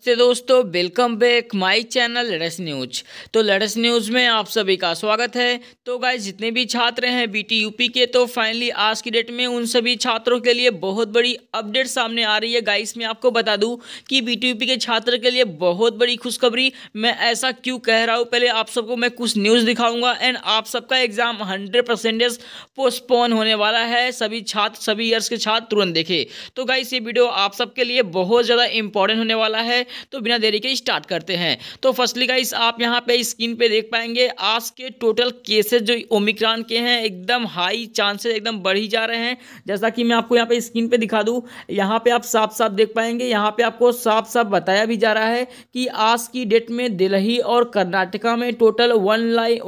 नमस्ते दोस्तों welcome back my channel लड़स न्यूज तो लड़स न्यूज़ में आप सभी का स्वागत है तो गाय जितने भी छात्र हैं बीटी यूपी के तो फाइनली आज की डेट में उन सभी छात्रों के लिए बहुत बड़ी अपडेट सामने आ रही है गाइस मैं आपको बता दूं कि बीटी यूपी के छात्र के लिए बहुत बड़ी खुशखबरी मैं ऐसा क्यों कह रहा हूँ पहले आप सबको मैं कुछ न्यूज़ दिखाऊँगा एंड आप सबका एग्ज़ाम हंड्रेड परसेंटेज पोस्टपोन होने वाला है सभी छात्र सभी ईयर्स के छात्र तुरंत देखे तो गाइस ये वीडियो आप सबके लिए बहुत ज़्यादा इंपॉर्टेंट होने वाला है तो बिना देरी के स्टार्ट करते हैं तो फर्स्टली गाइस आप यहाँ पे स्क्रीन पे देख पाएंगे आज के टोटल केसेस जो ओमिक्रॉन के हैं एकदम हाई चांसेस एकदम बढ़ ही जा रहे हैं जैसा कि मैं आपको यहाँ पे स्क्रीन पे दिखा दूँ यहाँ पे आप साफ साफ देख पाएंगे यहाँ पे आपको साफ साफ बताया भी जा रहा है कि आज की डेट में दिल्ली और कर्नाटका में टोटल वन लाई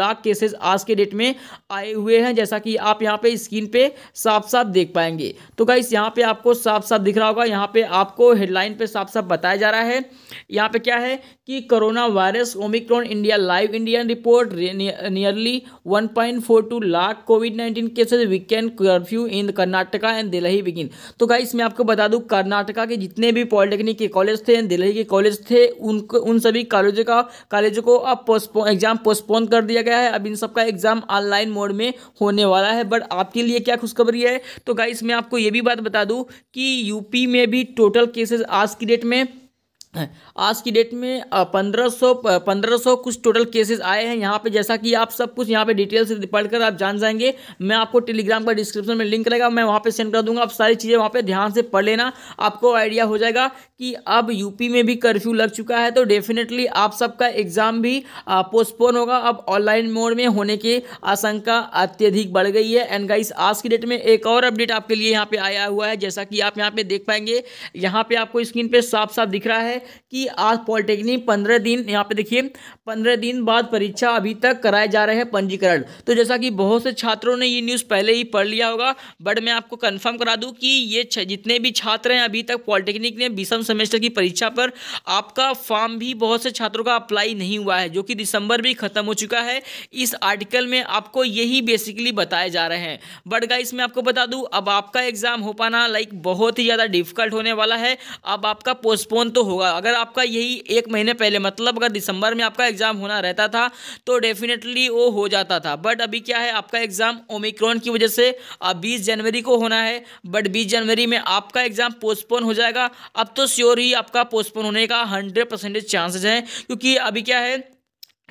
लाख केसेज आज के डेट में आए हुए हैं जैसा कि आप यहाँ पे स्क्रीन पे साफ साफ देख पाएंगे तो गाइस यहाँ पे आपको साफ साफ दिख रहा होगा यहाँ पे आपको हेडलाइन पे साफ साफ बताया जा रहा है यहाँ पे क्या है कि corona virus omicron India live Indian report nearly 1.42 lakh covid 19 cases weekend curfew in Karnataka and Delhi begin तो गाइस इसमें आपको बता दूँ कर्नाटका के जितने भी पॉलिटेक्निक के कॉलेज थे एंड दिल्ली के कॉलेज थे उनको उन सभी कॉलेजों का कॉलेजों को अब पोस्टपोन एग्जाम पोस्टपोन कर दिया गया है अब इन सबका एग्जाम ऑनलाइन मोड में होने वाला है बट आपके लिए क्या खुशखबरी है तो गाइस मैं आपको ये भी बात बता दूँ कि यूपी में भी टोटल केसेस आज की डेट में आज की डेट में पंद्रह सौ पंद्रह सौ कुछ टोटल केसेस आए हैं यहाँ पे जैसा कि आप सब कुछ यहाँ पे डिटेल से पढ़कर आप जान जाएंगे मैं आपको टेलीग्राम का डिस्क्रिप्शन में लिंक रहेगा मैं वहाँ पे सेंड कर दूंगा आप सारी चीज़ें वहाँ पे ध्यान से पढ़ लेना आपको आइडिया हो जाएगा कि अब यूपी में भी कर्फ्यू लग चुका है तो डेफिनेटली आप सबका एग्ज़ाम भी पोस्टपोन होगा अब ऑनलाइन मोड में होने की आशंका अत्यधिक बढ़ गई है एंड गाइस आज की डेट में एक और अपडेट आपके लिए यहाँ पर आया हुआ है जैसा कि आप यहाँ पर देख पाएंगे यहाँ पर आपको स्क्रीन पे साफ साफ दिख रहा है कि आज पॉलिटेक्निक पंद्रह दिन यहाँ पे देखिए पंद्रह दिन बाद परीक्षा अभी तक कराए जा रहे हैं पंजीकरण तो जैसा कि बहुत से छात्रों ने ये न्यूज़ पहले ही पढ़ लिया होगा बट मैं आपको कन्फर्म करा दूँ कि ये जितने भी छात्र हैं अभी तक पॉलिटेक्निक ने बीसम सेमेस्टर की परीक्षा पर आपका फॉर्म भी बहुत से छात्रों का अप्लाई नहीं हुआ है जो कि दिसंबर भी खत्म हो चुका है इस आर्टिकल में आपको यही बेसिकली बताए जा रहे हैं बट गाइस मैं आपको बता दूं अब आपका एग्ज़ाम हो पाना लाइक बहुत ही ज़्यादा डिफिकल्ट होने वाला है अब आपका पोस्टपोन तो होगा अगर आपका यही एक महीने पहले मतलब अगर दिसंबर में आपका एग्ज़ाम होना रहता था तो डेफिनेटली वो हो जाता था बट अभी क्या है आपका एग्ज़ाम ओमिक्रॉन की वजह से बीस जनवरी को होना है बट बीस जनवरी में आपका एग्ज़ाम पोस्टपोन हो जाएगा अब तो श्योर ही आपका पोस्टपोन होने का हंड्रेड परसेंटेज चांसेज हैं क्योंकि अभी क्या है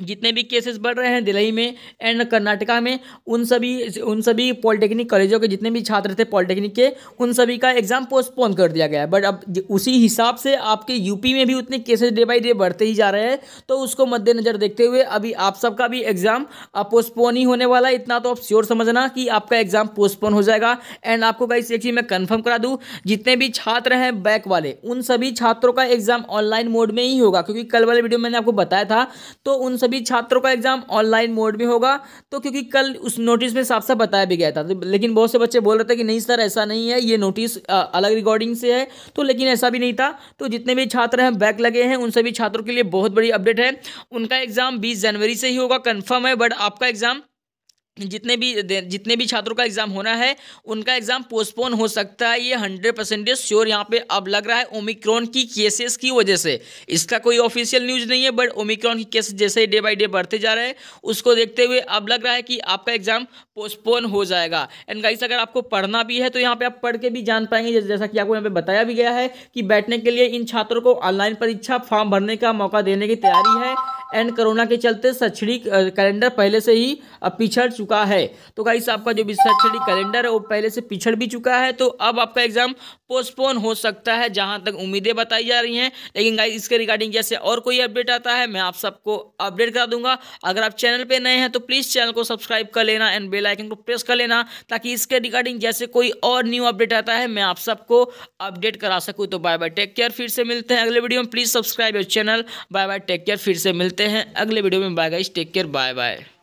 जितने भी केसेस बढ़ रहे हैं दिल्ली में एंड कर्नाटका में उन सभी उन सभी पॉलिटेक्निक कॉलेजों के जितने भी छात्र थे पॉलिटेक्निक के उन सभी का एग्ज़ाम पोस्टपोन कर दिया गया है बट अब उसी हिसाब से आपके यूपी में भी उतने केसेस डे बाई डे बढ़ते ही जा रहे हैं तो उसको मद्देनज़र देखते हुए अभी आप सबका भी एग्ज़ाम पोस्टपोन ही होने वाला है इतना तो आप श्योर समझना कि आपका एग्ज़ाम पोस्टपोन हो जाएगा एंड आपको गाइस एक चीज़ मैं कन्फर्म करा दूँ जितने भी छात्र हैं बैक वाले उन सभी छात्रों का एग्ज़ाम ऑनलाइन मोड में ही होगा क्योंकि कल वाले वीडियो मैंने आपको बताया था तो उन सभी सभी छात्रों का एग्ज़ाम ऑनलाइन मोड में होगा तो क्योंकि कल उस नोटिस में साफ साफ बताया भी गया था तो लेकिन बहुत से बच्चे बोल रहे थे कि नहीं सर ऐसा नहीं है ये नोटिस अलग रिकॉर्डिंग से है तो लेकिन ऐसा भी नहीं था तो जितने भी छात्र हैं बैक लगे हैं उन सभी छात्रों के लिए बहुत बड़ी अपडेट है उनका एग्ज़ाम बीस जनवरी से ही होगा कन्फर्म है बट आपका एग्ज़ाम जितने भी जितने भी छात्रों का एग्ज़ाम होना है उनका एग्ज़ाम पोस्टपोन हो सकता है ये हंड्रेड परसेंटेज श्योर यहाँ पे अब लग रहा है ओमिक्रॉन की केसेस की वजह से इसका कोई ऑफिशियल न्यूज़ नहीं है बट ओमिक्रॉन की केसेस जैसे ही डे बाई डे बढ़ते जा रहे हैं उसको देखते हुए अब लग रहा है कि आपका एग्ज़ाम पोस्टपोन हो जाएगा एंड गाइस अगर आपको पढ़ना भी है तो यहाँ पर आप पढ़ के भी जान पाएंगे जैसा कि आपको यहाँ पर बताया भी गया है कि बैठने के लिए इन छात्रों को ऑनलाइन परीक्षा फॉर्म भरने का मौका देने की तैयारी है एंड कोरोना के चलते शैक्षणिक कैलेंडर पहले से ही पिछड़ चुका है तो गाइस आपका जो शैक्षणिक कैलेंडर है वो पहले से पिछड़ भी चुका है तो अब आपका एग्ज़ाम पोस्टपोन हो सकता है जहाँ तक उम्मीदें बताई जा रही हैं लेकिन गाइस इसके रिगार्डिंग जैसे और कोई अपडेट आता है मैं आप सबको अपडेट करा दूंगा अगर आप चैनल पर नए हैं तो प्लीज़ चैनल को सब्सक्राइब कर लेना एंड बेलाइकन को प्रेस कर लेना ताकि इसके रिगार्डिंग जैसे कोई और न्यू अपडेट आता है मैं आप सबको अपडेट करा सकूँ तो बाय बाय टेक केयर फिर से मिलते हैं अगले वीडियो में please subscribe your channel bye bye take care फिर से मिलते मिलते हैं अगले वीडियो में bye bye take care bye bye